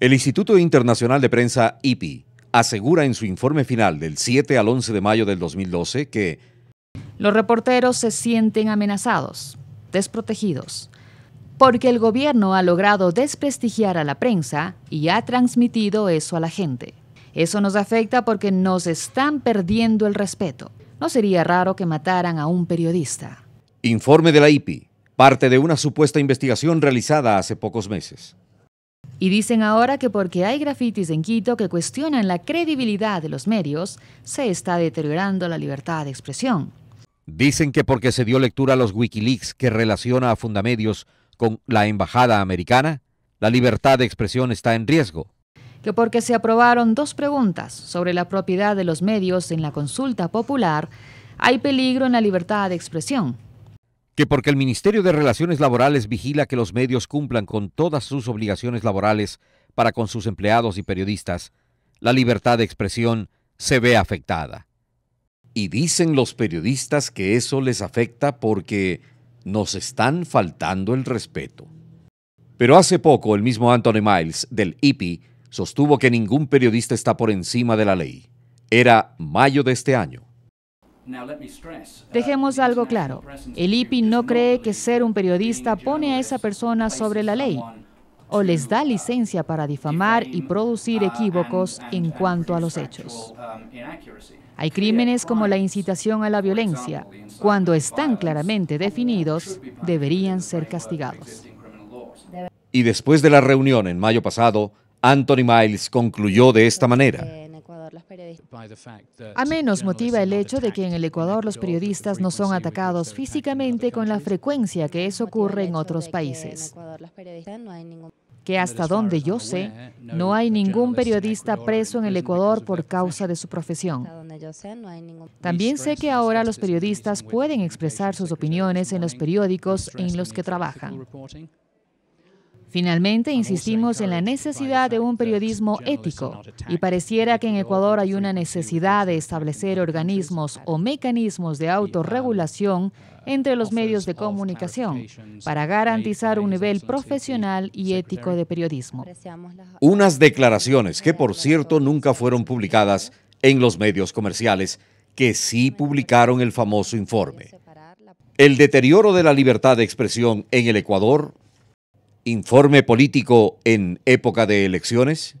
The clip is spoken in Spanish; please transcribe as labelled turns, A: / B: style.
A: El Instituto Internacional de Prensa, IPI, asegura en su informe final del 7 al 11 de mayo del 2012 que
B: los reporteros se sienten amenazados, desprotegidos, porque el gobierno ha logrado desprestigiar a la prensa y ha transmitido eso a la gente. Eso nos afecta porque nos están perdiendo el respeto. No sería raro que mataran a un periodista.
A: Informe de la IPI, parte de una supuesta investigación realizada hace pocos meses.
B: Y dicen ahora que porque hay grafitis en Quito que cuestionan la credibilidad de los medios, se está deteriorando la libertad de expresión.
A: Dicen que porque se dio lectura a los Wikileaks que relaciona a Fundamedios con la embajada americana, la libertad de expresión está en riesgo.
B: Que porque se aprobaron dos preguntas sobre la propiedad de los medios en la consulta popular, hay peligro en la libertad de expresión que
A: porque el Ministerio de Relaciones Laborales vigila que los medios cumplan con todas sus obligaciones laborales para con sus empleados y periodistas, la libertad de expresión se ve afectada. Y dicen los periodistas que eso les afecta porque nos están faltando el respeto. Pero hace poco el mismo Anthony Miles del IPI sostuvo que ningún periodista está por encima de la ley. Era mayo de este año.
B: Dejemos algo claro. El IPI no cree que ser un periodista pone a esa persona sobre la ley o les da licencia para difamar y producir uh, equívocos en cuanto a los hechos. Um, Hay crímenes como la incitación a la violencia. Cuando están claramente definidos, deberían ser castigados.
A: Y después de la reunión en mayo pasado, Anthony Miles concluyó de esta manera.
B: A menos motiva el hecho de que en el Ecuador los periodistas no son atacados físicamente con la frecuencia que eso ocurre en otros países. Que hasta donde yo sé, no hay ningún periodista preso en el Ecuador por causa de su profesión. También sé que ahora los periodistas pueden expresar sus opiniones en los periódicos en los que trabajan. Finalmente, insistimos en la necesidad de un periodismo ético y pareciera que en Ecuador hay una necesidad de establecer organismos o mecanismos de autorregulación uh, entre los medios de comunicación para garantizar un nivel profesional y ético de periodismo.
A: Unas declaraciones que, por cierto, nunca fueron publicadas en los medios comerciales, que sí publicaron el famoso informe. El deterioro de la libertad de expresión en el Ecuador Informe político en época de elecciones.